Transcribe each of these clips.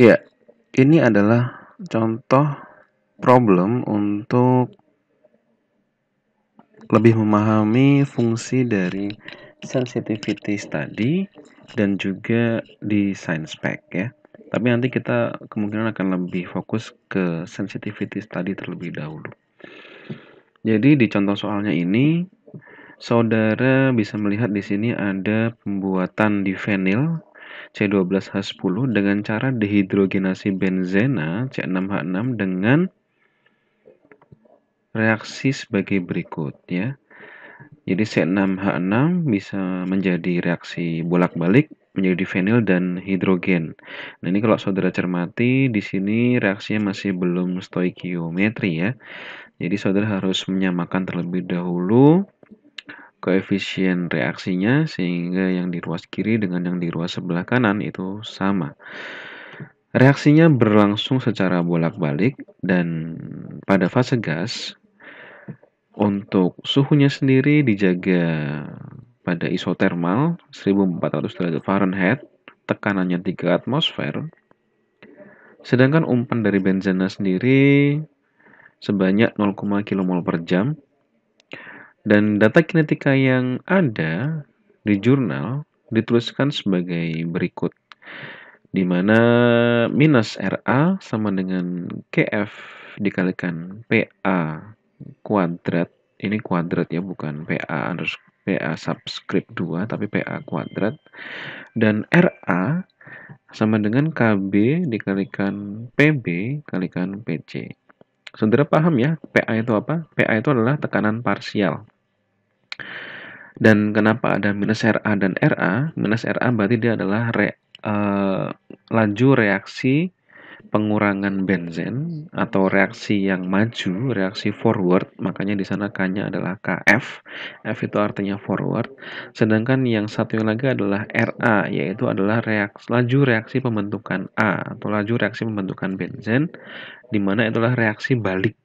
Ya, ini adalah contoh problem untuk lebih memahami fungsi dari sensitivity study dan juga design spec ya. Tapi nanti kita kemungkinan akan lebih fokus ke sensitivity study terlebih dahulu. Jadi di contoh soalnya ini saudara bisa melihat di sini ada pembuatan di vanil C12H10 dengan cara dehidrogenasi benzena C6H6 dengan reaksi sebagai berikut ya. Jadi C6H6 bisa menjadi reaksi bolak-balik menjadi fenil dan hidrogen. Nah ini kalau saudara cermati di sini reaksinya masih belum stoikiometri ya. Jadi saudara harus menyamakan terlebih dahulu koefisien reaksinya sehingga yang di ruas kiri dengan yang di ruas sebelah kanan itu sama. Reaksinya berlangsung secara bolak-balik dan pada fase gas untuk suhunya sendiri dijaga pada isotermal 1400 derajat Fahrenheit, tekanannya 3 atmosfer. Sedangkan umpan dari benzena sendiri sebanyak 0,5 kmol per jam dan data kinetika yang ada di jurnal dituliskan sebagai berikut, di mana minus RA sama dengan KF dikalikan PA kuadrat, ini kuadrat ya bukan PA harus PA subscript 2 tapi PA kuadrat dan RA sama dengan KB dikalikan PB kalikan PC. Saudara paham ya, PA itu apa? PA itu adalah tekanan parsial. Dan kenapa ada minus RA dan RA? Minus RA berarti dia adalah re, uh, laju reaksi pengurangan benzen atau reaksi yang maju, reaksi forward, makanya di sana K-nya adalah KF. F itu artinya forward. Sedangkan yang satu yang lagi adalah RA, yaitu adalah reaksi laju reaksi pembentukan A atau laju reaksi pembentukan benzen di mana itulah reaksi balik.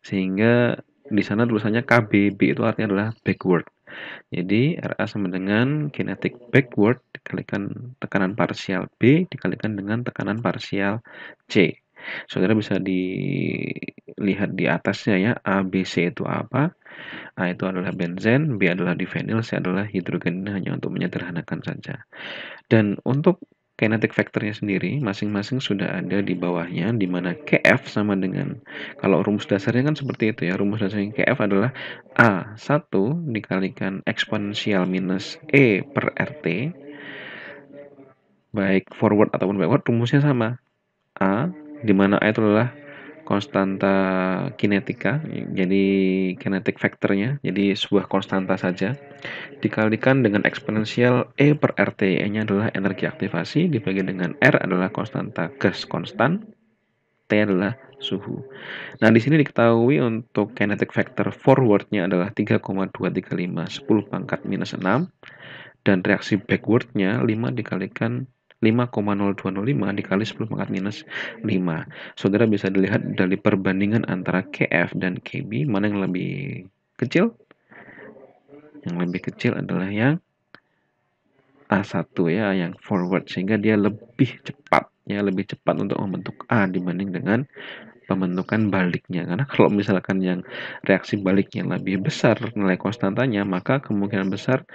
Sehingga di sana tulisannya KBB itu artinya adalah backward. Jadi RA sama dengan kinetik backward dikalikan tekanan parsial B dikalikan dengan tekanan parsial C. Saudara bisa dilihat di atasnya ya, A, B, C itu apa? A itu adalah benzen, B adalah difenil, C adalah hidrogen, hanya untuk menyederhanakan saja. Dan untuk kinetic factornya sendiri masing-masing sudah ada di bawahnya di mana KF sama dengan kalau rumus dasarnya kan seperti itu ya rumus dasarnya KF adalah A1 dikalikan eksponensial minus E per RT baik forward ataupun backward rumusnya sama A di mana A itu adalah konstanta kinetika, jadi kinetik vektornya jadi sebuah konstanta saja, dikalikan dengan eksponensial E per RT, E-nya adalah energi aktivasi, dibagi dengan R adalah konstanta gas konstan, T adalah suhu. Nah, di sini diketahui untuk kinetik factor forwardnya adalah 3,235, 10 pangkat minus 6, dan reaksi backwardnya 5 dikalikan 5,0205 dikali 10 pangkat minus 5. Saudara bisa dilihat dari perbandingan antara KF dan KB, mana yang lebih kecil? Yang lebih kecil adalah yang A1 ya, yang forward, sehingga dia lebih cepat, ya lebih cepat untuk membentuk A dibanding dengan pembentukan baliknya karena kalau misalkan yang reaksi baliknya lebih besar nilai konstantanya maka kemungkinan besar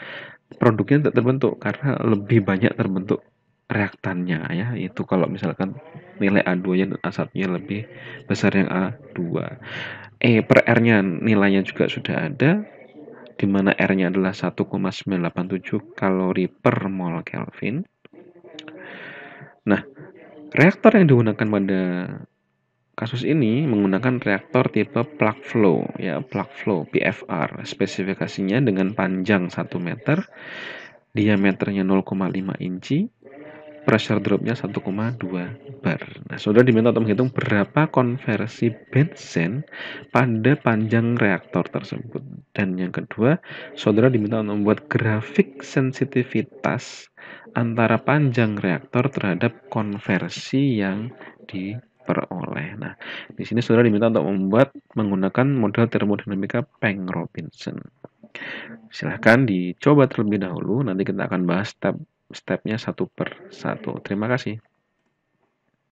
produknya tidak terbentuk karena lebih banyak terbentuk reaktannya ya itu kalau misalkan nilai A2 nya dan A1 nya lebih besar yang A2 E per R nya nilainya juga sudah ada di mana R nya adalah 1,987 kalori per mol Kelvin nah reaktor yang digunakan pada kasus ini menggunakan reaktor tipe plug flow ya plug flow PFR spesifikasinya dengan panjang 1 meter diameternya 0,5 inci pressure dropnya 1,2 bar. Nah, saudara diminta untuk menghitung berapa konversi bensin pada panjang reaktor tersebut. Dan yang kedua, saudara diminta untuk membuat grafik sensitivitas antara panjang reaktor terhadap konversi yang diperoleh. Nah, di sini saudara diminta untuk membuat menggunakan model termodinamika Peng Robinson. Silahkan dicoba terlebih dahulu, nanti kita akan bahas step stepnya satu per satu. Terima kasih.